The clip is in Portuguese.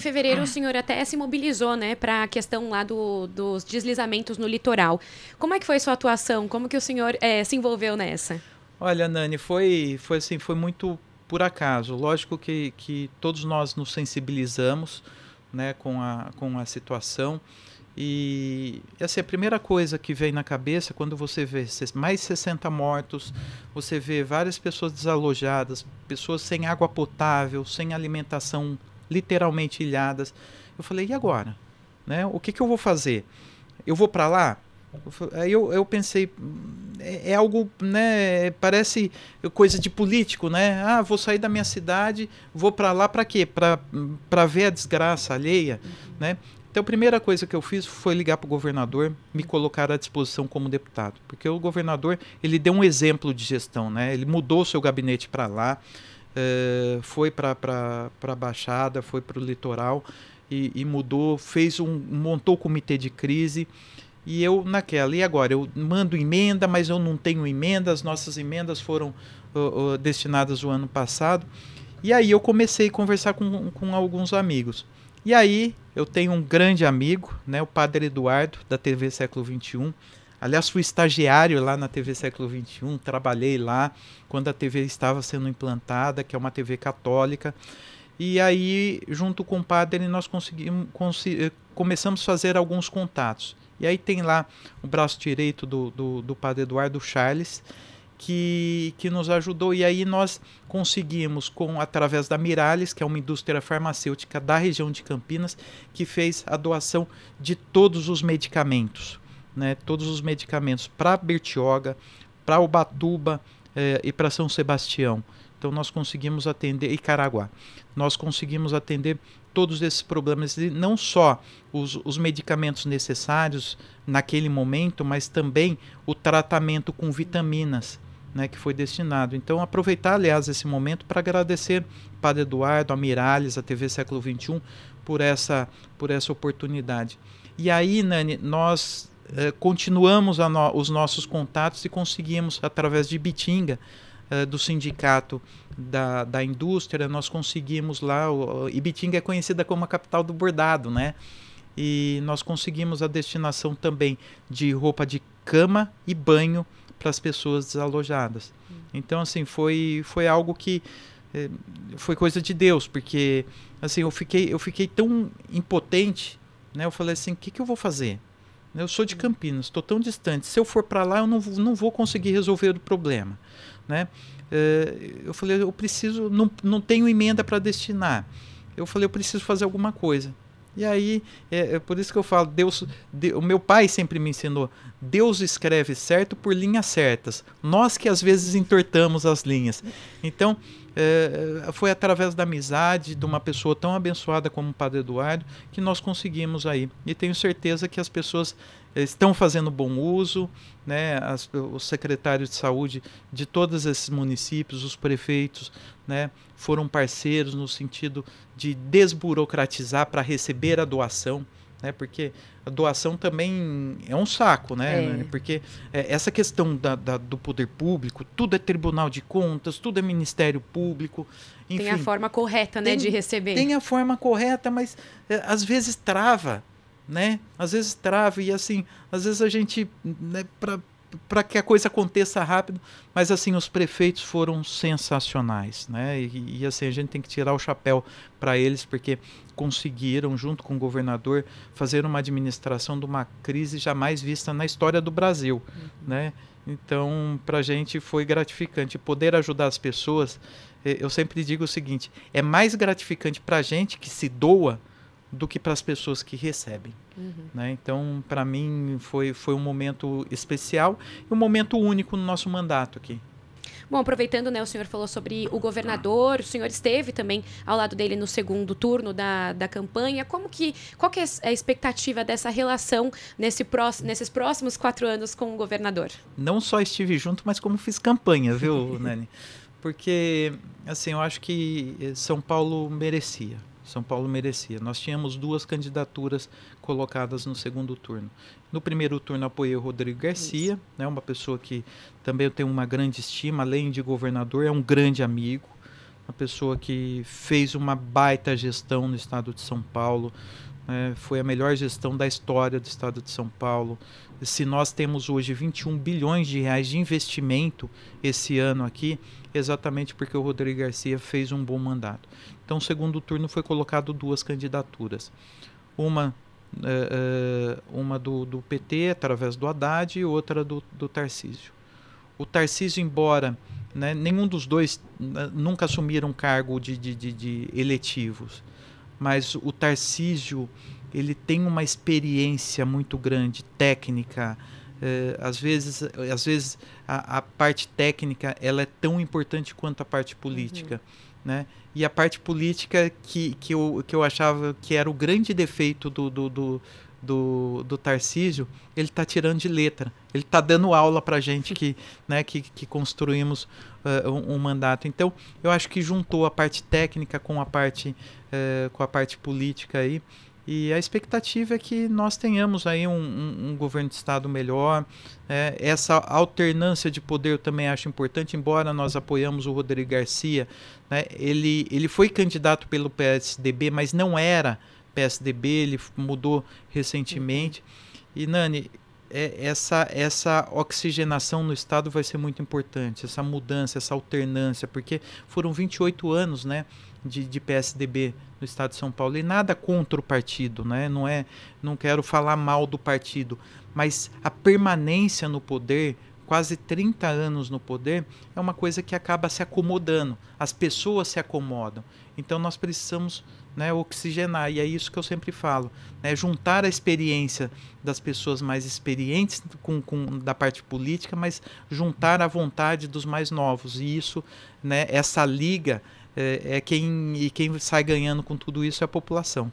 fevereiro ah. o senhor até se mobilizou, né, para a questão lá do, dos deslizamentos no litoral. Como é que foi sua atuação? Como que o senhor é, se envolveu nessa? Olha, Nani, foi, foi assim, foi muito por acaso. Lógico que, que todos nós nos sensibilizamos, né, com a, com a situação. E assim, a primeira coisa que vem na cabeça quando você vê mais 60 mortos, você vê várias pessoas desalojadas, pessoas sem água potável, sem alimentação literalmente ilhadas. Eu falei, e agora? Né? O que, que eu vou fazer? Eu vou para lá? Aí eu, eu pensei, é, é, algo, né? Parece coisa de político, né? Ah, vou sair da minha cidade, vou para lá para quê? Para ver a desgraça alheia, né? Então a primeira coisa que eu fiz foi ligar para o governador, me colocar à disposição como deputado, porque o governador ele deu um exemplo de gestão, né? Ele mudou seu gabinete para lá, eh, foi para a Baixada, foi para o litoral e, e, mudou, fez um montou o comitê de crise e eu naquela. E agora eu mando emenda, mas eu não tenho emenda. As nossas emendas foram uh, uh, destinadas o ano passado. E aí eu comecei a conversar com, com alguns amigos. E aí eu tenho um grande amigo, né, o Padre Eduardo da TV Século 21 Aliás, fui estagiário lá na TV Século XXI, trabalhei lá quando a TV estava sendo implantada, que é uma TV católica. E aí, junto com o padre, nós conseguimos, eh, começamos a fazer alguns contatos. E aí tem lá o braço direito do, do, do padre Eduardo Charles, que, que nos ajudou. E aí nós conseguimos, com através da Miralles, que é uma indústria farmacêutica da região de Campinas, que fez a doação de todos os medicamentos né, todos os medicamentos para Bertioga, para Ubatuba eh, e para São Sebastião. Então nós conseguimos atender e Caraguá. Nós conseguimos atender todos esses problemas e não só os, os medicamentos necessários naquele momento, mas também o tratamento com vitaminas. Né, que foi destinado. Então, aproveitar, aliás, esse momento para agradecer Padre Eduardo, a Miralles, a TV Século XXI, por essa, por essa oportunidade. E aí, Nani, nós eh, continuamos no, os nossos contatos e conseguimos, através de Bitinga, eh, do sindicato da, da indústria, nós conseguimos lá. O, Ibitinga é conhecida como a capital do bordado, né? E nós conseguimos a destinação também de roupa de cama e banho para as pessoas desalojadas. Hum. Então, assim, foi, foi algo que eh, foi coisa de Deus, porque assim eu fiquei eu fiquei tão impotente, né? Eu falei assim, o que, que eu vou fazer? Eu sou de Campinas, estou tão distante. Se eu for para lá, eu não, não vou conseguir resolver o problema. Né? Eh, eu falei, eu preciso, não, não tenho emenda para destinar. Eu falei, eu preciso fazer alguma coisa. E aí, é, é por isso que eu falo, Deus, de, o meu pai sempre me ensinou, Deus escreve certo por linhas certas. Nós que às vezes entortamos as linhas. Então, é, foi através da amizade de uma pessoa tão abençoada como o Padre Eduardo que nós conseguimos aí. E tenho certeza que as pessoas eh, estão fazendo bom uso, né, as, os secretários de saúde de todos esses municípios, os prefeitos, né, foram parceiros no sentido de desburocratizar para receber a doação né? Porque a doação também é um saco, né? É. né? Porque é, essa questão da, da, do poder público, tudo é Tribunal de Contas, tudo é Ministério Público. Enfim, tem a forma correta, né, tem, de receber. Tem a forma correta, mas é, às vezes trava, né? Às vezes trava e assim, às vezes a gente, né, para para que a coisa aconteça rápido, mas assim os prefeitos foram sensacionais, né? E, e assim a gente tem que tirar o chapéu para eles porque conseguiram junto com o governador fazer uma administração de uma crise jamais vista na história do Brasil, uhum. né? Então para a gente foi gratificante poder ajudar as pessoas. Eu sempre digo o seguinte: é mais gratificante para a gente que se doa do que para as pessoas que recebem. Uhum. Né? Então, para mim, foi, foi um momento especial e um momento único no nosso mandato aqui. Bom, aproveitando, né, o senhor falou sobre o governador, o senhor esteve também ao lado dele no segundo turno da, da campanha. Como que, qual que é a expectativa dessa relação nesse próximo, nesses próximos quatro anos com o governador? Não só estive junto, mas como fiz campanha, viu, Nani? Porque, assim, eu acho que São Paulo merecia são Paulo merecia. Nós tínhamos duas candidaturas colocadas no segundo turno. No primeiro turno apoiei o Rodrigo Garcia, né, uma pessoa que também eu tenho uma grande estima, além de governador, é um grande amigo, uma pessoa que fez uma baita gestão no estado de São Paulo, é, foi a melhor gestão da história do Estado de São Paulo. Se nós temos hoje 21 bilhões de reais de investimento esse ano aqui, exatamente porque o Rodrigo Garcia fez um bom mandato. Então, segundo turno foi colocado duas candidaturas. Uma é, é uma do, do, PT, através do Haddad, e outra do, do Tarcísio. O Tarcísio, embora né, nenhum dos dois né, nunca assumiram cargo de, de, de, de eletivos, mas o Tarcísio ele tem uma experiência muito grande técnica é, às vezes às vezes a, a, parte técnica ela é tão importante quanto a parte política uhum. né e a parte política que, que, eu, que eu achava que era o grande defeito do, do, do do, do Tarcísio, ele está tirando de letra. Ele está dando aula para a gente que, né, que, que construímos uh, um, um, mandato. Então, eu acho que juntou a parte técnica com a parte, uh, com a parte política aí. E a expectativa é que nós tenhamos aí um, um, um governo de Estado melhor. Né. essa alternância de poder eu também acho importante, embora nós apoiamos o Rodrigo Garcia. Né, ele, ele foi candidato pelo PSDB, mas não era PSDB, ele mudou recentemente. E Nani, é, essa, essa oxigenação no Estado vai ser muito importante, essa mudança, essa alternância, porque foram 28 anos né, de, de PSDB no Estado de São Paulo, e nada contra o partido, né? não, é, não quero falar mal do partido, mas a permanência no poder quase 30 anos no poder, é uma coisa que acaba se acomodando. As pessoas se acomodam. Então nós precisamos né, oxigenar. E é isso que eu sempre falo, né, juntar a experiência das pessoas mais experientes com, com da parte política, mas juntar a vontade dos mais novos. E isso, né, essa liga é, é quem e quem sai ganhando com tudo isso é a população.